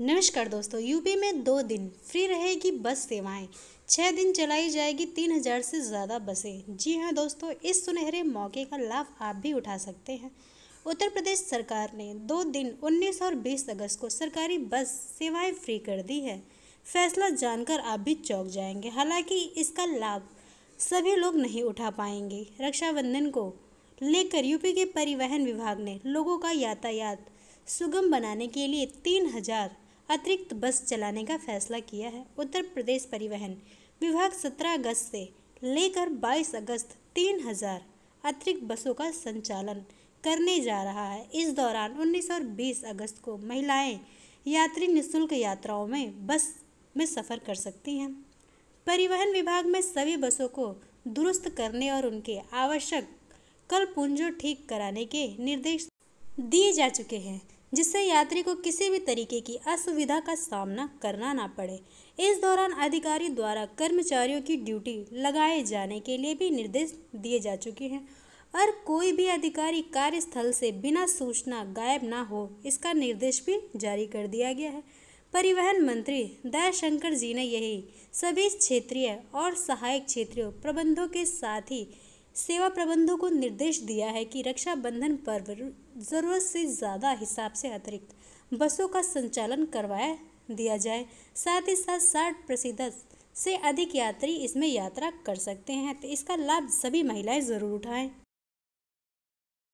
नमस्कार दोस्तों यूपी में दो दिन फ्री रहेगी बस सेवाएं छः दिन चलाई जाएगी तीन हज़ार से ज़्यादा बसें जी हाँ दोस्तों इस सुनहरे मौके का लाभ आप भी उठा सकते हैं उत्तर प्रदेश सरकार ने दो दिन 19 और 20 अगस्त को सरकारी बस सेवाएं फ्री कर दी है फैसला जानकर आप भी चौंक जाएंगे हालांकि इसका लाभ सभी लोग नहीं उठा पाएंगे रक्षाबंधन को लेकर यूपी के परिवहन विभाग ने लोगों का यातायात सुगम बनाने के लिए तीन हज़ार अतिरिक्त बस चलाने का फैसला किया है उत्तर प्रदेश परिवहन विभाग 17 अगस्त से लेकर 22 अगस्त 3000 अतिरिक्त बसों का संचालन करने जा रहा है इस दौरान 19 और 20 अगस्त को महिलाएं यात्री निशुल्क यात्राओं में बस में सफ़र कर सकती हैं परिवहन विभाग में सभी बसों को दुरुस्त करने और उनके आवश्यक कल पुंजों ठीक कराने के निर्देश दिए जा चुके हैं जिससे यात्री को किसी भी तरीके की असुविधा का सामना करना ना पड़े इस दौरान अधिकारी द्वारा कर्मचारियों की ड्यूटी लगाए जाने के लिए भी निर्देश दिए जा चुके हैं और कोई भी अधिकारी कार्यस्थल से बिना सूचना गायब ना हो इसका निर्देश भी जारी कर दिया गया है परिवहन मंत्री दयाशंकर जी ने यही सभी क्षेत्रीय और सहायक क्षेत्रीय प्रबंधों के साथ ही सेवा प्रबंधों को निर्देश दिया है कि रक्षाबंधन पर्व जरूरत से ज़्यादा हिसाब से अतिरिक्त बसों का संचालन करवाया दिया जाए साथ ही साथ साठ प्रतिशत से अधिक यात्री इसमें यात्रा कर सकते हैं तो इसका लाभ सभी महिलाएं ज़रूर उठाएं